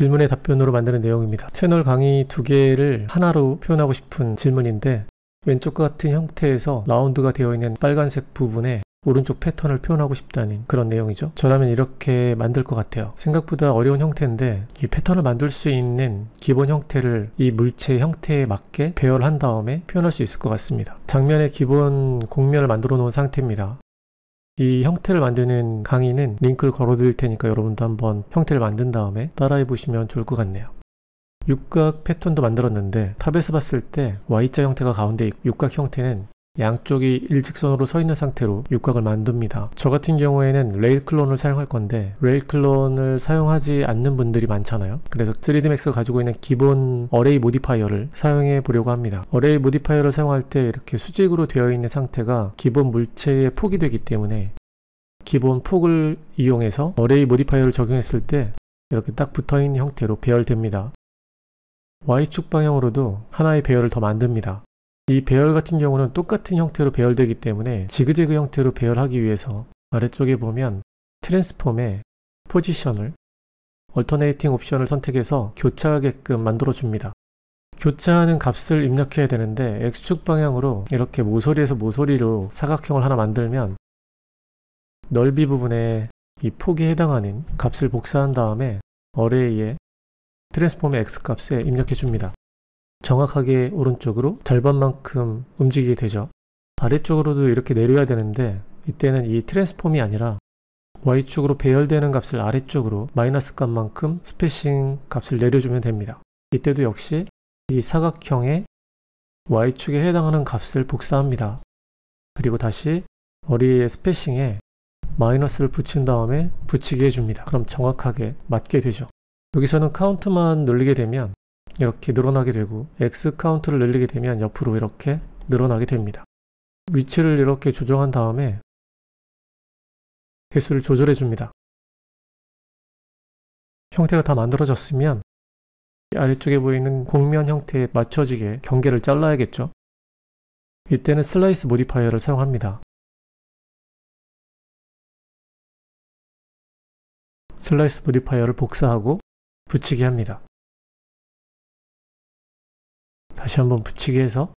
질문의 답변으로 만드는 내용입니다. 채널 강의 두 개를 하나로 표현하고 싶은 질문인데 왼쪽 같은 형태에서 라운드가 되어 있는 빨간색 부분에 오른쪽 패턴을 표현하고 싶다는 그런 내용이죠. 저라면 이렇게 만들 것 같아요. 생각보다 어려운 형태인데 이 패턴을 만들 수 있는 기본 형태를 이 물체 형태에 맞게 배열한 다음에 표현할 수 있을 것 같습니다. 장면의 기본 공면을 만들어 놓은 상태입니다. 이 형태를 만드는 강의는 링크를 걸어드릴 테니까 여러분도 한번 형태를 만든 다음에 따라해 보시면 좋을 것 같네요. 육각 패턴도 만들었는데 탑에서 봤을 때 Y자 형태가 가운데 있고 육각 형태는 양쪽이 일직선으로 서 있는 상태로 육각을 만듭니다. 저 같은 경우에는 레일 클론을 사용할 건데 레일 클론을 사용하지 않는 분들이 많잖아요. 그래서 3D Max가 가지고 있는 기본 어레이 모디파이어를 사용해 보려고 합니다. 어레이 모디파이어를 사용할 때 이렇게 수직으로 되어 있는 상태가 기본 물체의 폭이 되기 때문에 기본 폭을 이용해서 어레이 모디파이어를 적용했을 때 이렇게 딱 붙어있는 형태로 배열됩니다. Y축 방향으로도 하나의 배열을 더 만듭니다. 이 배열 같은 경우는 똑같은 형태로 배열되기 때문에 지그재그 형태로 배열하기 위해서 아래쪽에 보면 트랜스폼의 포지션을 얼터네이팅 옵션을 선택해서 교차하게끔 만들어 줍니다. 교차하는 값을 입력해야 되는데 X축 방향으로 이렇게 모서리에서 모서리로 사각형을 하나 만들면 넓이 부분에 이 폭에 해당하는 값을 복사한 다음에 어레이에 트랜스폼의 X값에 입력해 줍니다. 정확하게 오른쪽으로 절반만큼 움직이게 되죠. 아래쪽으로도 이렇게 내려야 되는데 이때는 이 트랜스폼이 아니라 Y축으로 배열되는 값을 아래쪽으로 마이너스 값만큼 스페싱 값을 내려주면 됩니다. 이때도 역시 이 사각형의 Y축에 해당하는 값을 복사합니다. 그리고 다시 어리의 스페싱에 마이너스를 붙인 다음에 붙이게 해줍니다. 그럼 정확하게 맞게 되죠. 여기서는 카운트만 눌리게 되면 이렇게 늘어나게 되고 X 카운트를 늘리게 되면 옆으로 이렇게 늘어나게 됩니다. 위치를 이렇게 조정한 다음에 개수를 조절해 줍니다. 형태가 다 만들어졌으면 아래쪽에 보이는 곡면 형태에 맞춰지게 경계를 잘라야겠죠. 이때는 슬라이스 모디파이어를 사용합니다. 슬라이스 모디파이어를 복사하고 붙이게 합니다. 다시 한번 붙이기 해서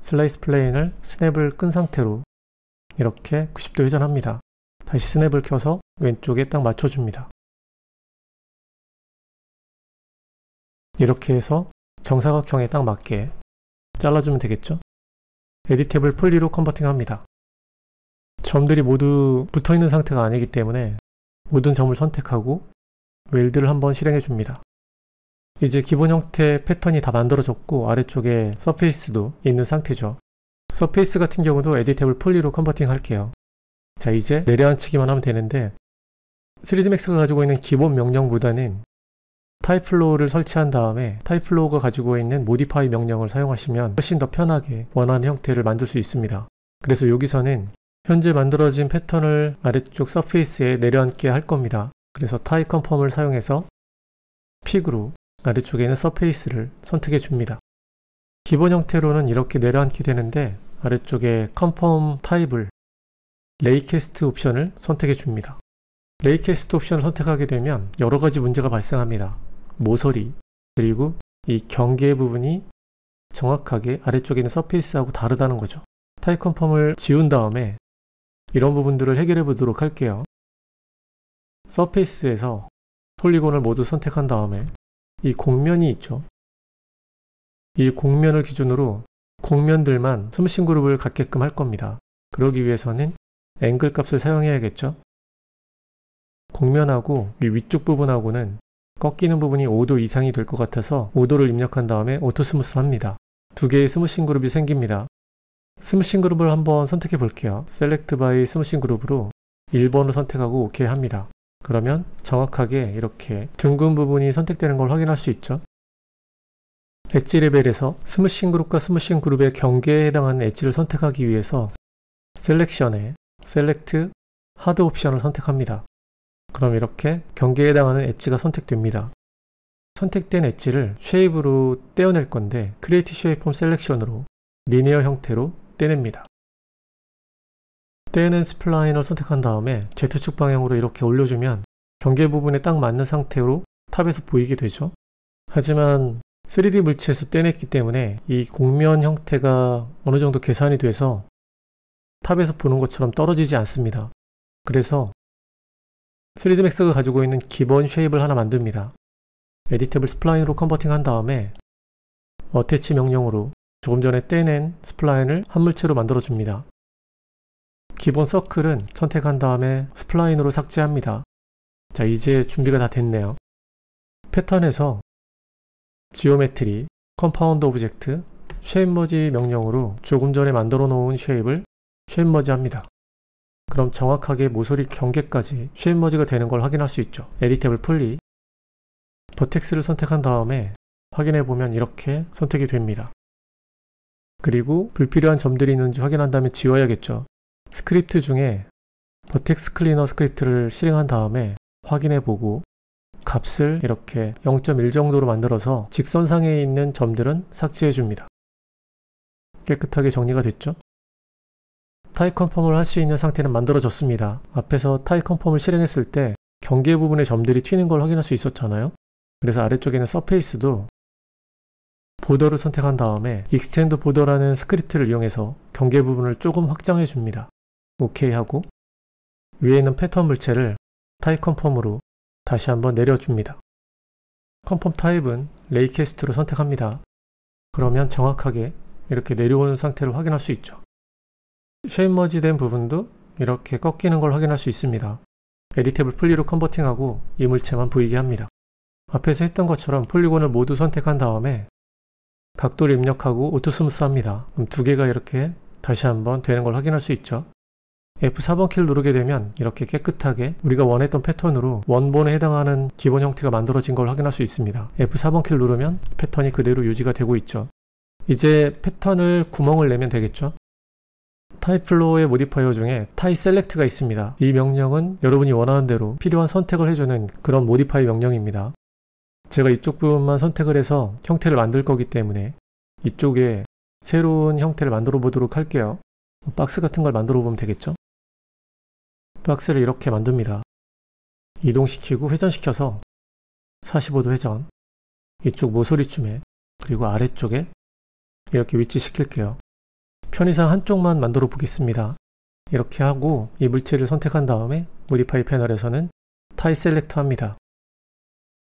슬라이스 플레인을 스냅을 끈 상태로 이렇게 90도 회전합니다. 다시 스냅을 켜서 왼쪽에 딱 맞춰줍니다. 이렇게 해서 정사각형에 딱 맞게 잘라주면 되겠죠? 에디테이블 폴리로 컨버팅합니다. 점들이 모두 붙어있는 상태가 아니기 때문에 모든 점을 선택하고 웰드를 한번 실행해 줍니다. 이제 기본 형태 패턴이 다 만들어졌고 아래쪽에 서페이스도 있는 상태죠. 서페이스 같은 경우도 에디테블 폴리로 컨버팅 할게요. 자 이제 내려앉히기만 하면 되는데 3D Max가 가지고 있는 기본 명령보다는 타이플로우를 설치한 다음에 타이플로우가 가지고 있는 모디파이 명령을 사용하시면 훨씬 더 편하게 원하는 형태를 만들 수 있습니다. 그래서 여기서는 현재 만들어진 패턴을 아래쪽 서페이스에 내려앉게 할 겁니다. 그래서 타이 컨펌을 사용해서 픽으로 아래쪽에 있는 서페이스를 선택해 줍니다. 기본 형태로는 이렇게 내려앉게 되는데 아래쪽에 컨펌 타입을 레이캐스트 옵션을 선택해 줍니다. 레이캐스트 옵션을 선택하게 되면 여러가지 문제가 발생합니다. 모서리 그리고 이 경계 부분이 정확하게 아래쪽에 있는 서페이스하고 다르다는 거죠. 타입 컨펌을 지운 다음에 이런 부분들을 해결해 보도록 할게요. 서페이스에서 폴리곤을 모두 선택한 다음에 이 곡면이 있죠. 이 곡면을 기준으로 곡면들만 스무싱 그룹을 갖게끔 할 겁니다. 그러기 위해서는 앵글 값을 사용해야겠죠. 곡면하고 이 위쪽 부분하고는 꺾이는 부분이 5도 이상이 될 것 같아서 5도를 입력한 다음에 오토 스무스 합니다. 두 개의 스무싱 그룹이 생깁니다. 스무싱 그룹을 한번 선택해 볼게요. 셀렉트 바이 스무싱 그룹으로 1번을 선택하고 OK 합니다. 그러면 정확하게 이렇게 둥근 부분이 선택되는 걸 확인할 수 있죠. 엣지 레벨에서 스무싱 그룹과 스무싱 그룹의 경계에 해당하는 엣지를 선택하기 위해서 셀렉션에 셀렉트 하드 옵션을 선택합니다. 그럼 이렇게 경계에 해당하는 엣지가 선택됩니다. 선택된 엣지를 쉐입으로 떼어낼 건데 크리에이트 쉐입폼 셀렉션으로 리니어 형태로 떼냅니다. 그때는 스플라인을 선택한 다음에 Z축 방향으로 이렇게 올려주면 경계 부분에 딱 맞는 상태로 탑에서 보이게 되죠. 하지만 3D 물체에서 떼냈기 때문에 이 곡면 형태가 어느 정도 계산이 돼서 탑에서 보는 것처럼 떨어지지 않습니다. 그래서 3D Max가 가지고 있는 기본 쉐입을 하나 만듭니다. 에디탭블 스플라인으로 컨버팅한 다음에 어태치 명령으로 조금 전에 떼낸 스플라인을 한 물체로 만들어줍니다. 기본 서클은 선택한 다음에 스플라인으로 삭제합니다. 자 이제 준비가 다 됐네요. 패턴에서 지오메트리, 컴파운드 오브젝트, 쉐입 머지 명령으로 조금 전에 만들어 놓은 쉐입을 쉐입 머지 합니다. 그럼 정확하게 모서리 경계까지 쉐입 머지가 되는 걸 확인할 수 있죠. 에디 탭을 풀리, 버텍스를 선택한 다음에 확인해 보면 이렇게 선택이 됩니다. 그리고 불필요한 점들이 있는지 확인한 다음에 지워야겠죠. 스크립트 중에 버텍스 클리너 스크립트를 실행한 다음에 확인해 보고 값을 이렇게 0.1 정도로 만들어서 직선상에 있는 점들은 삭제해 줍니다. 깨끗하게 정리가 됐죠? 타이 컨펌을 할 수 있는 상태는 만들어졌습니다. 앞에서 타이 컨펌을 실행했을 때 경계 부분의 점들이 튀는 걸 확인할 수 있었잖아요. 그래서 아래쪽에 는 서페이스도 보더를 선택한 다음에 익스텐드 보더라는 스크립트를 이용해서 경계 부분을 조금 확장해 줍니다. OK 하고 위에 있는 패턴 물체를 타입 컨펌으로 다시 한번 내려줍니다. 컨펌 타입은 레이캐스트로 선택합니다. 그러면 정확하게 이렇게 내려오는 상태를 확인할 수 있죠. 쉐입 머지된 부분도 이렇게 꺾이는 걸 확인할 수 있습니다. 에디테블 풀리로 컨버팅하고 이 물체만 보이게 합니다. 앞에서 했던 것처럼 폴리곤을 모두 선택한 다음에 각도를 입력하고 오토스무스 합니다. 그럼 두 개가 이렇게 다시 한번 되는 걸 확인할 수 있죠. F4번 키를 누르게 되면 이렇게 깨끗하게 우리가 원했던 패턴으로 원본에 해당하는 기본 형태가 만들어진 걸 확인할 수 있습니다. F4번 키를 누르면 패턴이 그대로 유지가 되고 있죠. 이제 패턴을 구멍을 내면 되겠죠. 타이플로우의 모디파이어 중에 타이 셀렉트가 있습니다. 이 명령은 여러분이 원하는 대로 필요한 선택을 해주는 그런 모디파이 명령입니다. 제가 이쪽 부분만 선택을 해서 형태를 만들 거기 때문에 이쪽에 새로운 형태를 만들어 보도록 할게요. 박스 같은 걸 만들어 보면 되겠죠? 박스를 이렇게 만듭니다. 이동시키고 회전시켜서 45도 회전 이쪽 모서리쯤에 그리고 아래쪽에 이렇게 위치시킬게요. 편의상 한쪽만 만들어 보겠습니다. 이렇게 하고 이 물체를 선택한 다음에 모디파이 패널에서는 타이 셀렉트 합니다.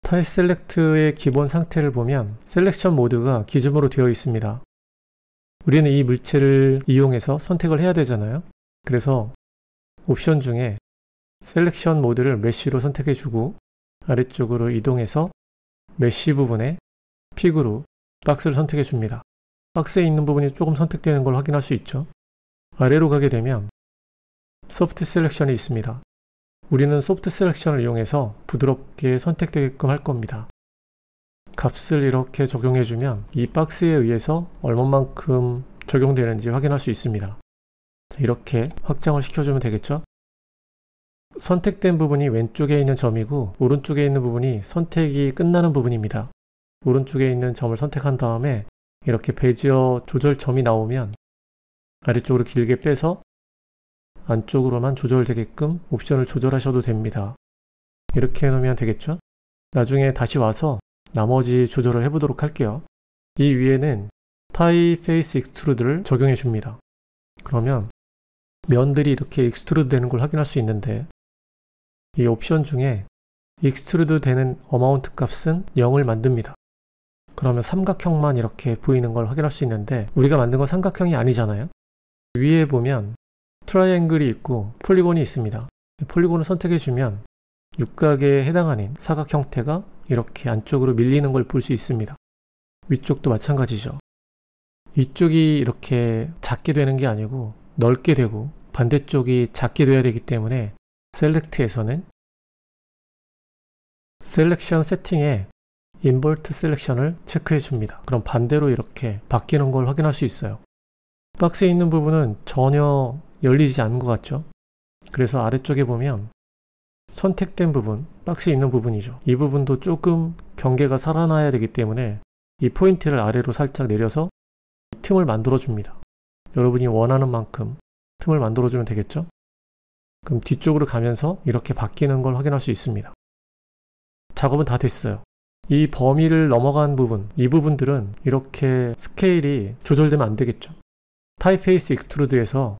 타이 셀렉트의 기본 상태를 보면 셀렉션 모드가 기준으로 되어 있습니다. 우리는 이 물체를 이용해서 선택을 해야 되잖아요. 그래서 옵션 중에 셀렉션 모드를 메쉬로 선택해주고 아래쪽으로 이동해서 메쉬 부분에 픽으로 박스를 선택해줍니다. 박스에 있는 부분이 조금 선택되는 걸 확인할 수 있죠. 아래로 가게 되면 소프트 셀렉션이 있습니다. 우리는 소프트 셀렉션을 이용해서 부드럽게 선택되게끔 할 겁니다. 값을 이렇게 적용해주면 이 박스에 의해서 얼마만큼 적용되는지 확인할 수 있습니다. 자, 이렇게 확장을 시켜주면 되겠죠? 선택된 부분이 왼쪽에 있는 점이고 오른쪽에 있는 부분이 선택이 끝나는 부분입니다. 오른쪽에 있는 점을 선택한 다음에 이렇게 베지어 조절점이 나오면 아래쪽으로 길게 빼서 안쪽으로만 조절되게끔 옵션을 조절하셔도 됩니다. 이렇게 해놓으면 되겠죠? 나중에 다시 와서 나머지 조절을 해보도록 할게요. 이 위에는 타이 페이스 익스트루드를 적용해 줍니다. 그러면 면들이 이렇게 익스트루드 되는 걸 확인할 수 있는데 이 옵션 중에 익스트루드 되는 어마운트 값은 0을 만듭니다. 그러면 삼각형만 이렇게 보이는 걸 확인할 수 있는데 우리가 만든 건 삼각형이 아니잖아요. 위에 보면 트라이앵글이 있고 폴리곤이 있습니다. 폴리곤을 선택해주면 육각에 해당 하는 사각 형태가 이렇게 안쪽으로 밀리는 걸 볼 수 있습니다. 위쪽도 마찬가지죠. 이쪽이 이렇게 작게 되는 게 아니고 넓게 되고 반대쪽이 작게 되어야 되기 때문에 셀렉트에서는 셀렉션 세팅에 인볼트 셀렉션을 체크해 줍니다. 그럼 반대로 이렇게 바뀌는 걸 확인할 수 있어요. 박스에 있는 부분은 전혀 열리지 않은 것 같죠? 그래서 아래쪽에 보면 선택된 부분, 박스에 있는 부분이죠. 이 부분도 조금 경계가 살아나야 되기 때문에 이 포인트를 아래로 살짝 내려서 틈을 만들어 줍니다. 여러분이 원하는 만큼 틈을 만들어주면 되겠죠? 그럼 뒤쪽으로 가면서 이렇게 바뀌는 걸 확인할 수 있습니다. 작업은 다 됐어요. 이 범위를 넘어간 부분, 이 부분들은 이렇게 스케일이 조절되면 안 되겠죠. 타이페이스 익스트루드에서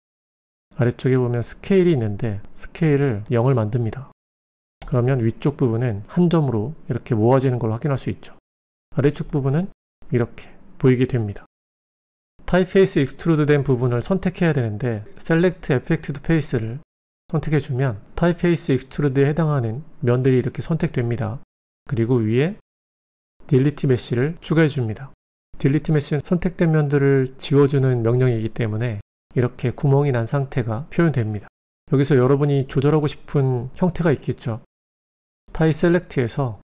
아래쪽에 보면 스케일이 있는데 스케일을 0을 만듭니다. 그러면 위쪽 부분은 한 점으로 이렇게 모아지는 걸 확인할 수 있죠. 아래쪽 부분은 이렇게 보이게 됩니다. 타입페이스 익스트루드된 부분을 선택해야 되는데 셀렉트 에 e 트드 페이스를 선택해주면 타입페이스 익스트루드에 해당하는 면들이 이렇게 선택됩니다. 그리고 위에 Delete 리 e 메쉬를 추가해줍니다. Delete 리 e 메쉬는 선택된 면들을 지워주는 명령이기 때문에 이렇게 구멍이 난 상태가 표현됩니다. 여기서 여러분이 조절하고 싶은 형태가 있겠죠. 타이 셀렉트에서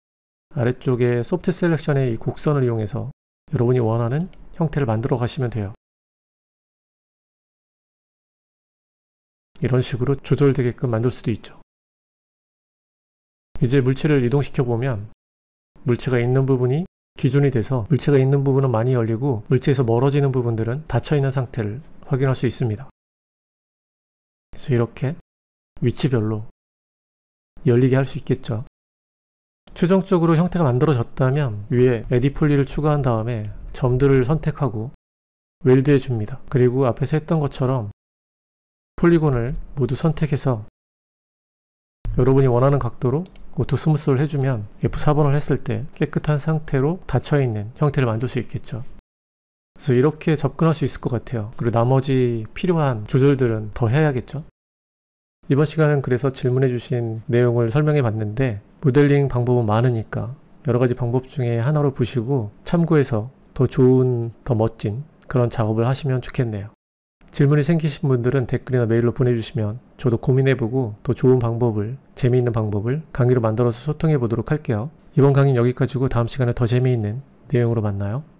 아래쪽에 소프트 셀렉션의 이 곡선을 이용해서 여러분이 원하는 형태를 만들어 가시면 돼요. 이런 식으로 조절되게끔 만들 수도 있죠. 이제 물체를 이동시켜 보면 물체가 있는 부분이 기준이 돼서 물체가 있는 부분은 많이 열리고 물체에서 멀어지는 부분들은 닫혀있는 상태를 확인할 수 있습니다. 그래서 이렇게 위치별로 열리게 할 수 있겠죠. 최종적으로 형태가 만들어졌다면 위에 에디폴리를 추가한 다음에 점들을 선택하고 웰드해줍니다. 그리고 앞에서 했던 것처럼 폴리곤을 모두 선택해서 여러분이 원하는 각도로 오토 스무스를 해주면 F4번을 했을 때 깨끗한 상태로 닫혀있는 형태를 만들 수 있겠죠. 그래서 이렇게 접근할 수 있을 것 같아요. 그리고 나머지 필요한 조절들은 더 해야겠죠. 이번 시간은 그래서 질문해 주신 내용을 설명해 봤는데 모델링 방법은 많으니까 여러 가지 방법 중에 하나로 보시고 참고해서 더 좋은, 더 멋진 그런 작업을 하시면 좋겠네요. 질문이 생기신 분들은 댓글이나 메일로 보내주시면 저도 고민해보고 더 좋은 방법을, 재미있는 방법을 강의로 만들어서 소통해보도록 할게요. 이번 강의는 여기까지고 다음 시간에 더 재미있는 내용으로 만나요.